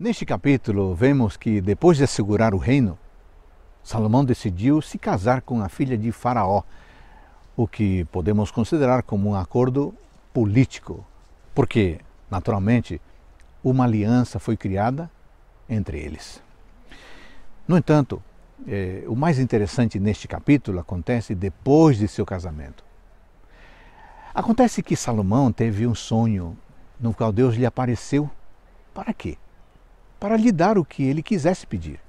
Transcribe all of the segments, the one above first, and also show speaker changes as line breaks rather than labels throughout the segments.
Neste capítulo, vemos que depois de assegurar o reino, Salomão decidiu se casar com a filha de Faraó, o que podemos considerar como um acordo político, porque, naturalmente, uma aliança foi criada entre eles. No entanto, eh, o mais interessante neste capítulo acontece depois de seu casamento. Acontece que Salomão teve um sonho no qual Deus lhe apareceu. Para quê? para lhe dar o que ele quisesse pedir.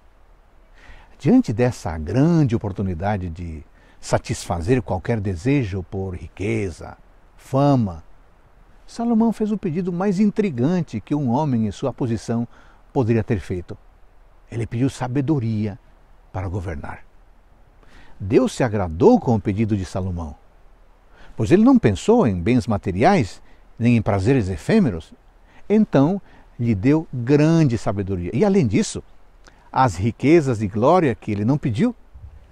Diante dessa grande oportunidade de satisfazer qualquer desejo por riqueza, fama, Salomão fez o pedido mais intrigante que um homem em sua posição poderia ter feito. Ele pediu sabedoria para governar. Deus se agradou com o pedido de Salomão, pois ele não pensou em bens materiais nem em prazeres efêmeros. Então, lhe deu grande sabedoria. E além disso, as riquezas de glória que ele não pediu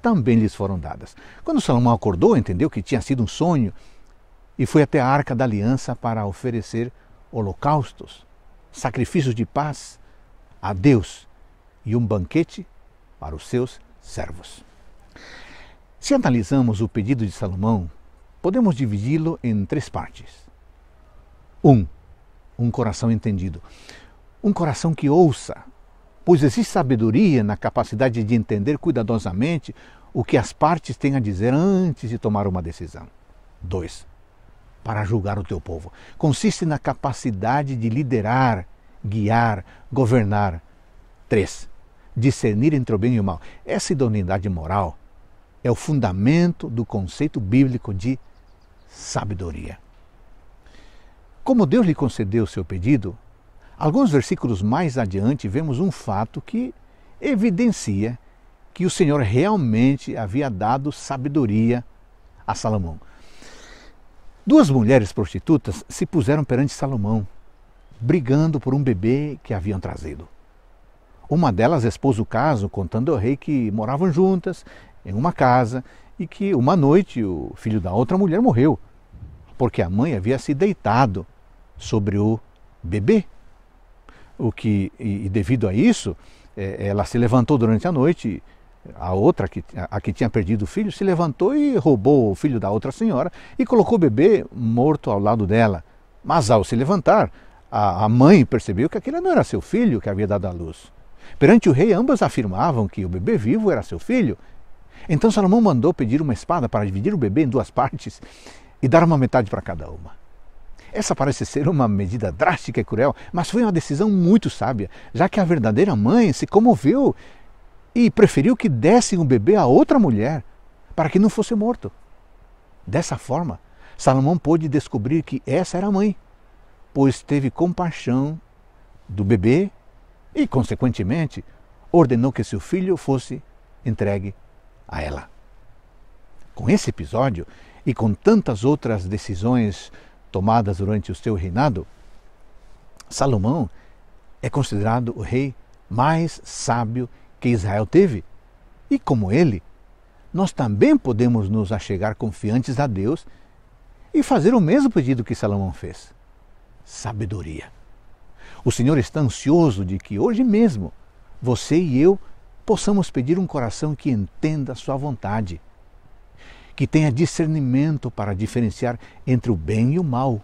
também lhes foram dadas. Quando Salomão acordou, entendeu que tinha sido um sonho e foi até a arca da aliança para oferecer holocaustos, sacrifícios de paz a Deus e um banquete para os seus servos. Se analisamos o pedido de Salomão, podemos dividi-lo em três partes. 1. Um, um coração entendido. Um coração que ouça, pois existe sabedoria na capacidade de entender cuidadosamente o que as partes têm a dizer antes de tomar uma decisão. 2. Para julgar o teu povo. Consiste na capacidade de liderar, guiar, governar. 3. Discernir entre o bem e o mal. Essa idoneidade moral é o fundamento do conceito bíblico de sabedoria. Como Deus lhe concedeu o seu pedido, alguns versículos mais adiante vemos um fato que evidencia que o Senhor realmente havia dado sabedoria a Salomão. Duas mulheres prostitutas se puseram perante Salomão, brigando por um bebê que haviam trazido. Uma delas expôs o caso, contando ao rei que moravam juntas em uma casa e que uma noite o filho da outra mulher morreu, porque a mãe havia se deitado sobre o bebê. O que, e, e devido a isso, é, ela se levantou durante a noite, a outra, que, a, que tinha perdido o filho, se levantou e roubou o filho da outra senhora e colocou o bebê morto ao lado dela. Mas ao se levantar, a, a mãe percebeu que aquele não era seu filho que havia dado à luz. Perante o rei, ambas afirmavam que o bebê vivo era seu filho. Então Salomão mandou pedir uma espada para dividir o bebê em duas partes e dar uma metade para cada uma. Essa parece ser uma medida drástica e cruel, mas foi uma decisão muito sábia, já que a verdadeira mãe se comoveu e preferiu que dessem o bebê a outra mulher para que não fosse morto. Dessa forma, Salomão pôde descobrir que essa era a mãe, pois teve compaixão do bebê e, consequentemente, ordenou que seu filho fosse entregue a ela. Com esse episódio e com tantas outras decisões tomadas durante o seu reinado, Salomão é considerado o rei mais sábio que Israel teve. E como ele, nós também podemos nos achegar confiantes a Deus e fazer o mesmo pedido que Salomão fez: sabedoria. O Senhor está ansioso de que hoje mesmo você e eu possamos pedir um coração que entenda a sua vontade que tenha discernimento para diferenciar entre o bem e o mal.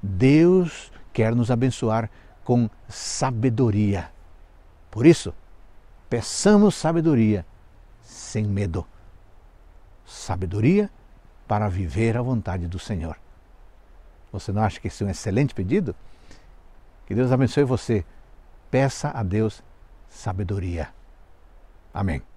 Deus quer nos abençoar com sabedoria. Por isso, peçamos sabedoria sem medo. Sabedoria para viver a vontade do Senhor. Você não acha que esse é um excelente pedido? Que Deus abençoe você. Peça a Deus sabedoria. Amém.